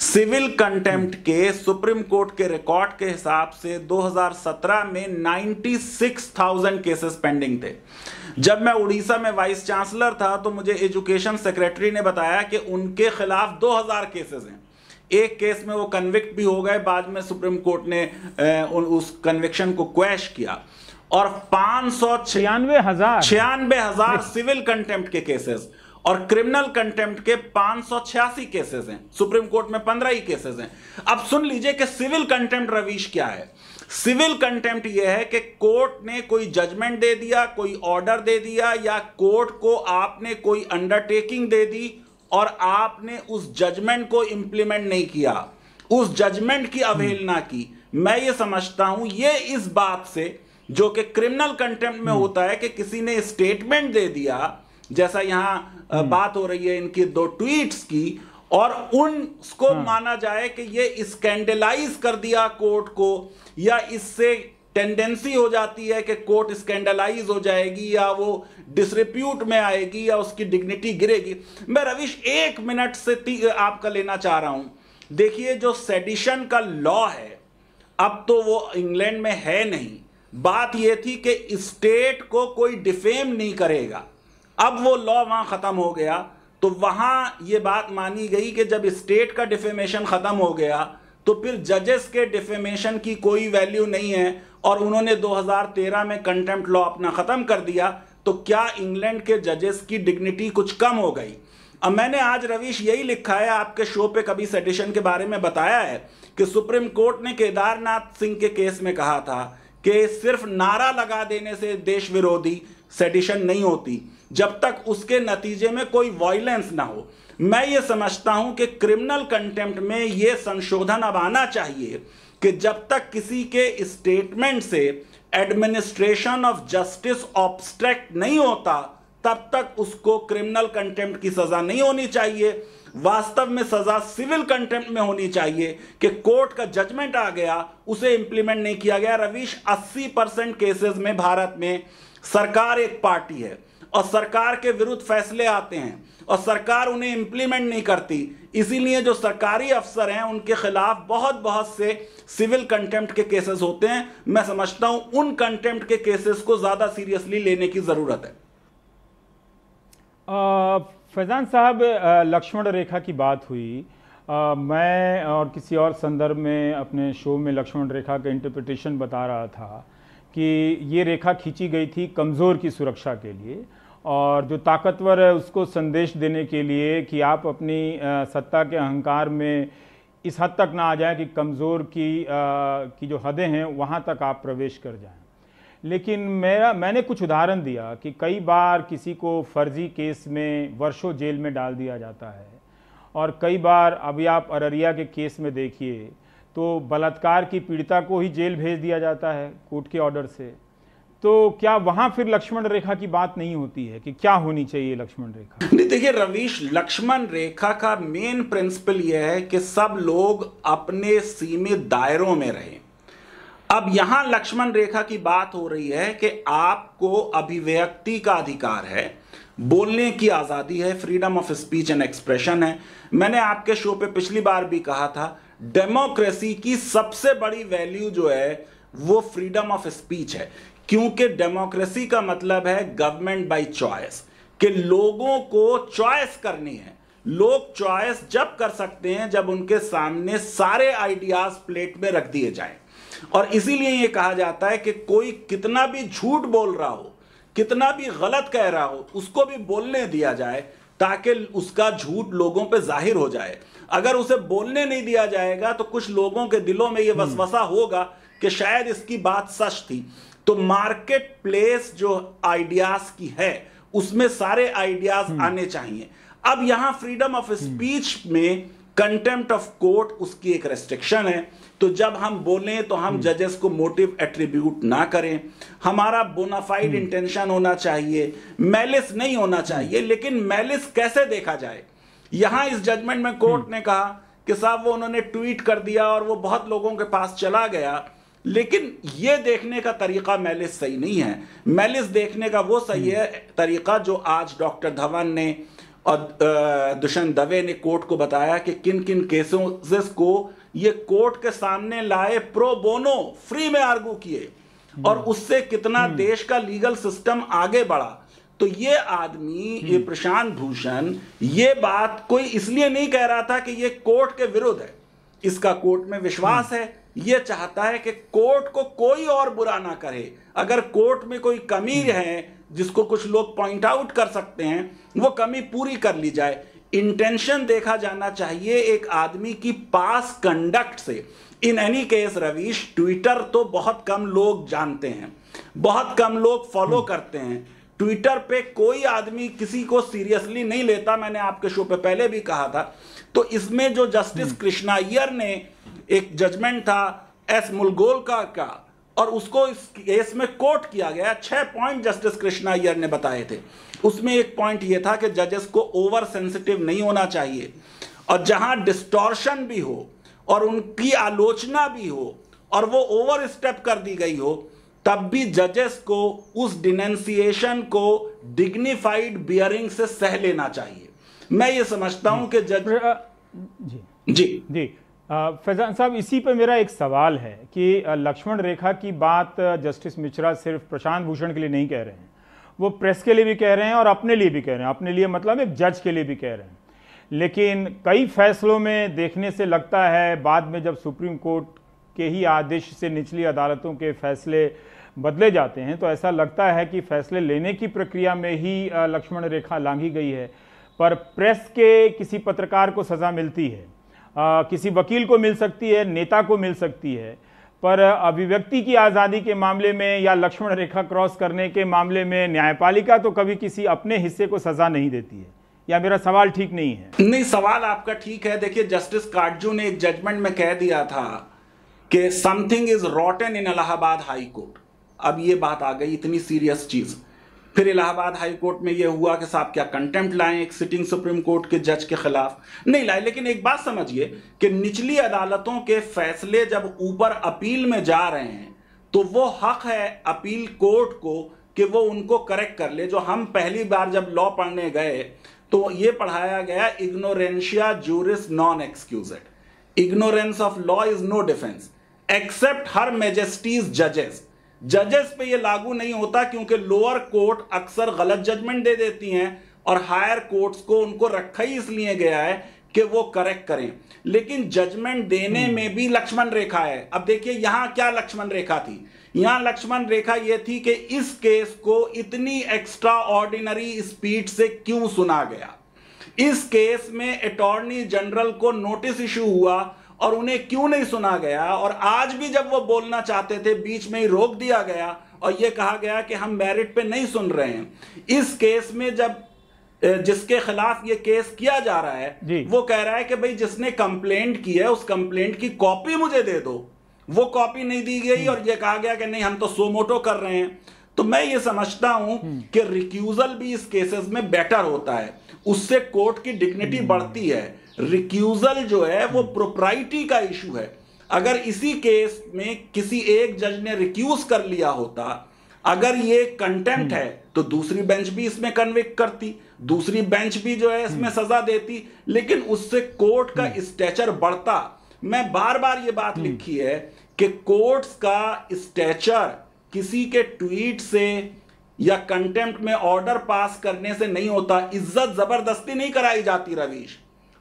सिविल कंटेम्प्ट के सुप्रीम कोर्ट के रिकॉर्ड के हिसाब से 2017 में 96,000 केसेस पेंडिंग थे जब मैं उड़ीसा में वाइस चांसलर था तो मुझे एजुकेशन सेक्रेटरी ने बताया कि उनके खिलाफ 2000 केसेस हैं एक केस में वो कन्विक्ट भी हो गए बाद में सुप्रीम कोर्ट ने उस कन्विक्शन को क्वैश किया और पांच सौ छियानवे हजार सिविल कंटेम्प्ट के केसेस और क्रिमिनल कंटेम्प्ट के पांच केसेस हैं सुप्रीम कोर्ट में पंद्रह ही केसेस हैं अब सुन लीजिए कि सिविल कंटेम्प्ट रवीश क्या है सिविल कंटेम्प्ट यह है कि कोर्ट ने कोई जजमेंट दे दिया कोई ऑर्डर दे दिया या कोर्ट को आपने कोई अंडरटेकिंग दे दी और आपने उस जजमेंट को इंप्लीमेंट नहीं किया उस जजमेंट की अवहेलना हम्म। की मैं ये समझता हूं ये इस बात से जो कि क्रिमिनल कंटेम्प्ट में हम्म। होता है कि किसी ने स्टेटमेंट दे दिया जैसा यहाँ हम्म। बात हो रही है इनकी दो ट्वीट्स की और उनको हाँ। माना जाए कि ये स्कैंडलाइज कर दिया कोर्ट को या इससे टेंडेंसी हो जाती है कि कोर्ट स्कैंडलाइज हो जाएगी या वो डिसरिप्यूट में आएगी या उसकी डिग्निटी गिरेगी मैं रविश एक मिनट से आपका लेना चाह रहा हूं देखिए जो सेडिशन का लॉ है अब तो वो इंग्लैंड में है नहीं बात यह थी कि स्टेट को कोई डिफेम नहीं करेगा अब वो लॉ वहां खत्म हो गया तो वहां ये बात मानी गई कि जब स्टेट का डिफेमेशन खत्म हो गया तो फिर जजेस के डिफेमेशन की कोई वैल्यू नहीं है और उन्होंने 2013 में कंटेम्प्ट लॉ अपना खत्म कर दिया तो क्या इंग्लैंड के जजेस की डिग्निटी कुछ कम हो गई अब मैंने आज रवीश यही लिखा है आपके शो पे कभी सेडिशन के बारे में बताया है कि सुप्रीम कोर्ट ने केदारनाथ सिंह के केस में कहा था कि सिर्फ नारा लगा देने से देश विरोधी सेडिशन नहीं होती जब तक उसके नतीजे में कोई वॉयलेंस ना हो मैं ये समझता हूं कि क्रिमिनल कंटेम्प्ट में यह संशोधन अब आना चाहिए कि जब तक किसी के स्टेटमेंट से एडमिनिस्ट्रेशन ऑफ जस्टिस ऑब्स्ट्रैक्ट नहीं होता तब तक उसको क्रिमिनल कंटेम्प्ट की सजा नहीं होनी चाहिए वास्तव में सजा सिविल कंटेम्प्ट में होनी चाहिए कि कोर्ट का जजमेंट आ गया उसे इंप्लीमेंट नहीं किया गया रवीश 80 परसेंट केसेस में भारत में सरकार एक पार्टी है और सरकार के विरुद्ध फैसले आते हैं और सरकार उन्हें इम्प्लीमेंट नहीं करती इसीलिए जो सरकारी अफसर हैं उनके खिलाफ बहुत बहुत से सिविल कंटेम्प्ट के केसेस होते हैं मैं समझता हूं उन कंटेम्प्ट के केसेस को ज़्यादा सीरियसली लेने की ज़रूरत है फैजान साहब लक्ष्मण रेखा की बात हुई आ, मैं और किसी और संदर्भ में अपने शो में लक्ष्मण रेखा का इंटरप्रिटेशन बता रहा था कि ये रेखा खींची गई थी कमज़ोर की सुरक्षा के लिए और जो ताकतवर है उसको संदेश देने के लिए कि आप अपनी सत्ता के अहंकार में इस हद तक ना आ जाए कि कमज़ोर की आ, की जो हदें हैं वहाँ तक आप प्रवेश कर जाएं लेकिन मेरा मैंने कुछ उदाहरण दिया कि कई बार किसी को फर्जी केस में वर्षों जेल में डाल दिया जाता है और कई बार अभी आप अररिया के केस में देखिए तो बलात्कार की पीड़िता को ही जेल भेज दिया जाता है कोर्ट के ऑर्डर से तो क्या वहां फिर लक्ष्मण रेखा की बात नहीं होती है कि क्या होनी चाहिए लक्ष्मण रेखा नहीं देखिए रवीश लक्ष्मण रेखा का मेन प्रिंसिपल यह है कि सब लोग अपने सीमित दायरों में रहें अब यहां लक्ष्मण रेखा की बात हो रही है कि आपको अभिव्यक्ति का अधिकार है बोलने की आज़ादी है freedom of speech and expression है मैंने आपके शो पे पिछली बार भी कहा था डेमोक्रेसी की सबसे बड़ी वैल्यू जो है वो फ्रीडम ऑफ स्पीच है क्योंकि डेमोक्रेसी का मतलब है गवर्नमेंट बाय चॉइस कि लोगों को चॉइस करनी है लोग चॉइस जब कर सकते हैं जब उनके सामने सारे आइडियाज प्लेट में रख दिए जाए और इसीलिए यह कहा जाता है कि कोई कितना भी झूठ बोल रहा हो कितना भी गलत कह रहा हो उसको भी बोलने दिया जाए ताकि उसका झूठ लोगों पे जाहिर हो जाए अगर उसे बोलने नहीं दिया जाएगा तो कुछ लोगों के दिलों में यह हम्म। वसवसा होगा कि शायद इसकी बात सच थी तो मार्केट प्लेस जो आइडियाज की है उसमें सारे आइडियाज हम्म। आने चाहिए अब यहां फ्रीडम ऑफ स्पीच में कंटेम्प्ट ऑफ कोर्ट उसकी एक रेस्ट्रिक्शन है तो जब हम बोलें तो हम जजेस हम्म। को मोटिव एट्रीब्यूट ना करें हमारा बोनाफाइड इंटेंशन हम्म। होना चाहिए मैलिस नहीं होना चाहिए लेकिन मैलिस कैसे देखा जाए यहां इस जजमेंट में कोर्ट ने कहा कि साहब वो उन्होंने ट्वीट कर दिया और वो बहुत लोगों के पास चला गया लेकिन ये देखने का तरीका मैलिस सही नहीं है मैलिस देखने का वो सही हम्म। है तरीका जो आज डॉक्टर धवन ने और दुष्यंत दवे ने कोर्ट को बताया कि किन किन केसेस को ये कोर्ट के सामने लाए प्रो बोनो फ्री में आर्गू किए हम्म। और उससे कितना हम्म। देश का लीगल सिस्टम आगे बढ़ा तो ये आदमी ये प्रशांत भूषण ये बात कोई इसलिए नहीं कह रहा था कि ये कोर्ट के विरुद्ध है इसका कोर्ट में विश्वास है ये चाहता है कि कोर्ट को कोई और बुरा ना करे अगर कोर्ट में कोई कमी हम्म। है जिसको कुछ लोग पॉइंट आउट कर सकते हैं वो कमी पूरी कर ली जाए इंटेंशन देखा जाना चाहिए एक आदमी की पास कंडक्ट से in any case Ravish Twitter तो बहुत कम लोग जानते हैं बहुत कम लोग फॉलो हम्म। करते हैं ट्विटर पे कोई आदमी किसी को सीरियसली नहीं लेता मैंने आपके शो पे पहले भी कहा था तो इसमें जो जस्टिस कृष्णा अय्यर ने एक जजमेंट था एस मुलगोलकर का और उसको इस केस में कोर्ट किया गया छह पॉइंट जस्टिस कृष्णा अयर ने बताए थे उसमें एक पॉइंट ये था कि जजेस को ओवर सेंसिटिव नहीं होना चाहिए और जहां डिस्टॉर्शन भी हो और उनकी आलोचना भी हो और वो ओवर स्टेप कर दी गई हो तब भी जजेस को उस डिनेंसिएशन को डिग्निफाइड बियरिंग से सह लेना चाहिए मैं ये समझता हूं कि जज हम्म। जी जी जी फैजान साहब इसी पर मेरा एक सवाल है कि लक्ष्मण रेखा की बात जस्टिस मिश्रा सिर्फ प्रशांत भूषण के लिए नहीं कह रहे हैं वो प्रेस के लिए भी कह रहे हैं और अपने लिए भी कह रहे हैं अपने लिए मतलब एक जज के लिए भी कह रहे हैं लेकिन कई फैसलों में देखने से लगता है बाद में जब सुप्रीम कोर्ट के ही आदेश से निचली अदालतों के फैसले बदले जाते हैं तो ऐसा लगता है कि फैसले लेने की प्रक्रिया में ही लक्ष्मण रेखा लांघी गई है पर प्रेस के किसी पत्रकार को सज़ा मिलती है आ, किसी वकील को मिल सकती है नेता को मिल सकती है पर अभिव्यक्ति की आज़ादी के मामले में या लक्ष्मण रेखा क्रॉस करने के मामले में न्यायपालिका तो कभी किसी अपने हिस्से को सजा नहीं देती है या मेरा सवाल ठीक नहीं है नहीं सवाल आपका ठीक है देखिए जस्टिस काटजू ने एक जजमेंट में कह दिया था कि something is rotten in Allahabad high court अब ये बात आ गई इतनी सीरियस चीज़ फिर इलाहाबाद हाई कोर्ट में यह हुआ कि साहब क्या कंटेम्प्ट लाएं एक सिटिंग सुप्रीम कोर्ट के जज के खिलाफ नहीं लाए लेकिन एक बात समझिए कि निचली अदालतों के फैसले जब ऊपर अपील में जा रहे हैं तो वो हक है अपील कोर्ट को कि वो उनको करेक्ट कर ले जो हम पहली बार जब लॉ पढ़ने गए तो ये पढ़ाया गया इग्नोरेंशिया juris non एक्सक्यूजेड ignorance of law is no defence accept her Majesty's जजेस जजेस पे ये लागू नहीं होता क्योंकि लोअर कोर्ट अक्सर गलत जजमेंट दे देती हैं और हायर कोर्ट्स को उनको रखा ही इसलिए गया है कि वो करेक्ट करें लेकिन जजमेंट देने हम्म। में भी लक्ष्मण रेखा है अब देखिए यहां क्या लक्ष्मण रेखा थी यहां लक्ष्मण रेखा यह थी कि इस केस को इतनी एक्स्ट्रा ऑर्डिनरी स्पीड से क्यों सुना गया इस केस में अटॉर्नी जनरल को नोटिस इशू हुआ और उन्हें क्यों नहीं सुना गया और आज भी जब वो बोलना चाहते थे बीच में ही रोक दिया गया और ये कहा गया कि हम मेरिट पे नहीं सुन रहे हैं इस केस में जब जिसके खिलाफ ये केस किया जा रहा है वो कह रहा है कि भाई जिसने कंप्लेंट की है उस कंप्लेंट की कॉपी मुझे दे दो वो कॉपी नहीं दी गई और ये कहा गया कि नहीं हम तो सोमोटो कर रहे हैं तो मैं ये समझता हूं हम्म। कि रिक्यूजल भी इस केसेस में बेटर होता है उससे कोर्ट की डिग्निटी हम्म। बढ़ती है रिक्यूजल जो है वो प्रोप्राइटी हम्म। का इशू है अगर इसी केस में किसी एक जज ने रिक्यूज कर लिया होता अगर ये कंटेंट है तो दूसरी बेंच भी इसमें कन्विक्ट करती दूसरी बेंच भी जो है इसमें सजा देती लेकिन उससे कोर्ट का स्टैचर बढ़ता मैं बार बार ये बात लिखी है कि कोर्ट्स का स्टैचर किसी के ट्वीट से या कंटेम्प्ट में ऑर्डर पास करने से नहीं होता इज्जत जबरदस्ती नहीं कराई जाती रवीश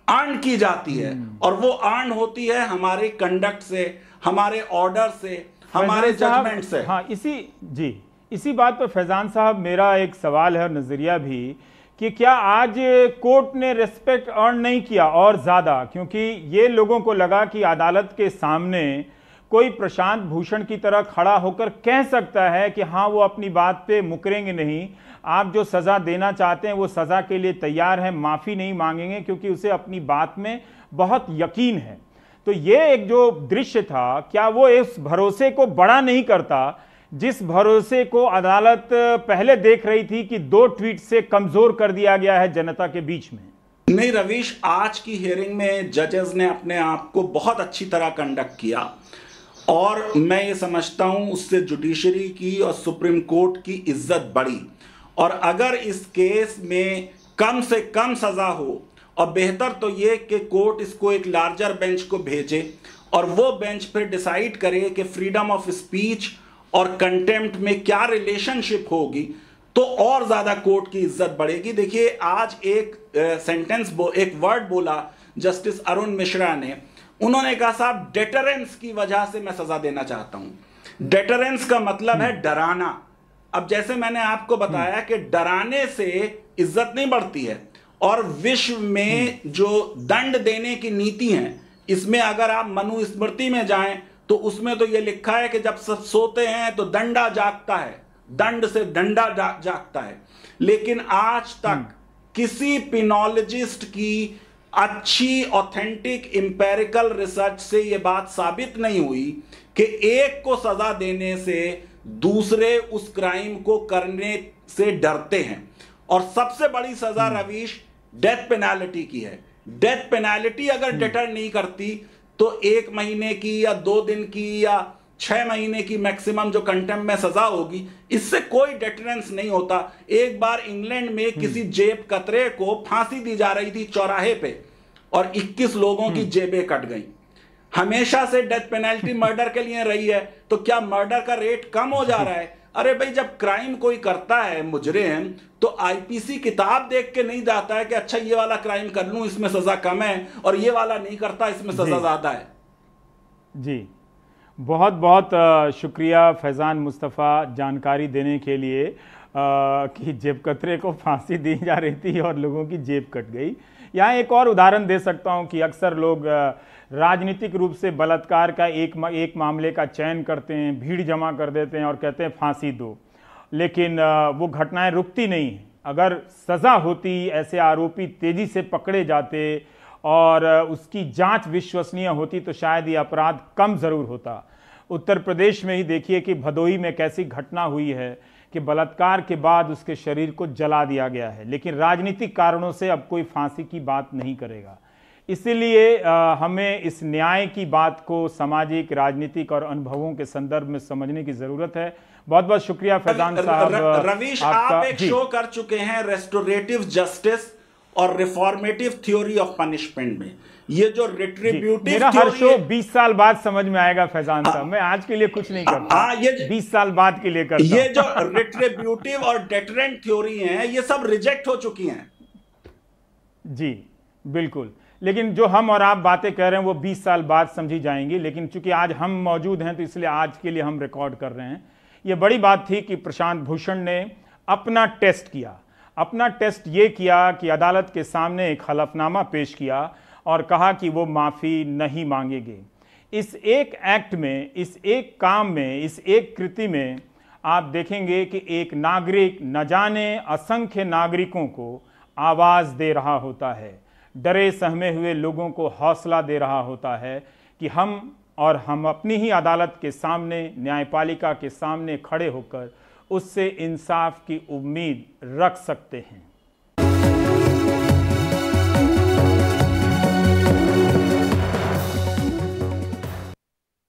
आंड की जाती है हम्म। और वो आंड होती है हमारे कंडक्ट से हमारे ऑर्डर से हमारे जजमेंट से हाँ इसी जी इसी बात पर फैजान साहब मेरा एक सवाल है और नज़रिया भी कि क्या आज कोर्ट ने रेस्पेक्ट अर्न नहीं किया और ज़्यादा क्योंकि ये लोगों को लगा कि अदालत के सामने कोई प्रशांत भूषण की तरह खड़ा होकर कह सकता है कि हाँ वो अपनी बात पे मुकरेंगे नहीं आप जो सज़ा देना चाहते हैं वो सज़ा के लिए तैयार हैं माफ़ी नहीं मांगेंगे क्योंकि उसे अपनी बात में बहुत यकीन है तो ये एक जो दृश्य था क्या वो इस भरोसे को बड़ा नहीं करता जिस भरोसे को अदालत पहले देख रही थी कि दो ट्वीट से कमज़ोर कर दिया गया है जनता के बीच में नहीं रवीश आज की हियरिंग में जजेस ने अपने आप को बहुत अच्छी तरह कंडक्ट किया और मैं ये समझता हूँ उससे जुडिशरी की और सुप्रीम कोर्ट की इज्जत बढ़ी और अगर इस केस में कम से कम सज़ा हो और बेहतर तो ये कि कोर्ट इसको एक लार्जर बेंच को भेजे और वो बेंच फिर डिसाइड करे कि फ्रीडम ऑफ स्पीच और कंटेम्प्ट में क्या रिलेशनशिप होगी तो और ज़्यादा कोर्ट की इज्जत बढ़ेगी देखिए आज एक सेंटेंस एक वर्ड बोला जस्टिस अरुण मिश्रा ने उन्होंने कहा साहब डेटरेंस की वजह से मैं सजा देना चाहता हूं डेटरेंस का मतलब है हम्म। डराना अब जैसे मैंने आपको बताया हम्म। कि डराने से इज्जत नहीं बढ़ती है और विश्व में हम्म। जो दंड देने की नीति है इसमें अगर आप मनुस्मृति में जाएं तो उसमें तो यह लिखा है कि जब सब सोते हैं तो दंडा जागता है दंड से दंडा जागता है लेकिन आज तक किसी पिनोलॉजिस्ट की अच्छी ऑथेंटिक इंपेरिकल रिसर्च से ये बात साबित नहीं हुई कि एक को सजा देने से दूसरे उस क्राइम को करने से डरते हैं और सबसे बड़ी सजा हम्म। रवीश डेथ पेनाल्टी की है डेथ पेनाल्टी अगर डिटर हम्म। नहीं करती तो एक महीने की या दो दिन की या छह महीने की मैक्सिमम जो कंटेम में सजा होगी इससे कोई डेटरेंस नहीं होता एक बार इंग्लैंड में हम्म। किसी जेब कतरे को फांसी दी जा रही थी चौराहे पे और 21 लोगों की हम्म। जेबें कट गई हमेशा से डेथ पेनल्टी मर्डर के लिए रही है तो क्या मर्डर का रेट कम हो जा रहा है अरे भाई जब क्राइम कोई करता है मुजरिम तो आईपीसी किताब देख के नहीं जाता है कि अच्छा ये वाला क्राइम कर लू इसमें सजा कम है और ये वाला नहीं करता इसमें सजा ज्यादा है जी बहुत बहुत शुक्रिया फैज़ान मुस्तफ़ा जानकारी देने के लिए कि जेब कतरे को फांसी दी जा रही थी और लोगों की जेब कट गई यहाँ एक और उदाहरण दे सकता हूँ कि अक्सर लोग राजनीतिक रूप से बलात्कार का एक एक मामले का चयन करते हैं भीड़ जमा कर देते हैं और कहते हैं फांसी दो लेकिन वो घटनाएं रुकती नहीं अगर सज़ा होती ऐसे आरोपी तेज़ी से पकड़े जाते और उसकी जांच विश्वसनीय होती तो शायद ये अपराध कम ज़रूर होता उत्तर प्रदेश में ही देखिए कि भदोही में कैसी घटना हुई है कि बलात्कार के बाद उसके शरीर को जला दिया गया है लेकिन राजनीतिक कारणों से अब कोई फांसी की बात नहीं करेगा इसीलिए हमें इस न्याय की बात को सामाजिक राजनीतिक और अनुभवों के संदर्भ में समझने की जरूरत है बहुत बहुत शुक्रिया फैजान साहब रवीश आप एक शो कर चुके हैं रेस्टोरेटिव जस्टिस और रिफॉर्मेटिव थ्योरी ऑफ पनिशमेंट में ये जो रिट्रीब्यूटिव मेरा हर शो 20 साल बाद समझ में आएगा फैजान हाँ। साहब मैं आज के लिए कुछ नहीं हाँ, करता आ, हाँ, ये 20 साल बाद के लिए करता ये जो रिट्रीब्यूटिव और डेटरेंट थ्योरी हैं ये सब रिजेक्ट हो चुकी हैं जी बिल्कुल लेकिन जो हम और आप बातें कह रहे हैं वो 20 साल बाद समझी जाएंगी लेकिन चूंकि आज हम मौजूद हैं तो इसलिए आज के लिए हम रिकॉर्ड कर रहे हैं ये बड़ी बात थी कि प्रशांत भूषण ने अपना टेस्ट किया अपना टेस्ट ये किया कि अदालत के सामने एक हलफनामा पेश किया और कहा कि वो माफ़ी नहीं मांगेंगे इस एक एक्ट में इस एक काम में इस एक कृति में आप देखेंगे कि एक नागरिक न जाने असंख्य नागरिकों को आवाज़ दे रहा होता है डरे सहमे हुए लोगों को हौसला दे रहा होता है कि हम और हम अपनी ही अदालत के सामने न्यायपालिका के सामने खड़े होकर उससे इंसाफ की उम्मीद रख सकते हैं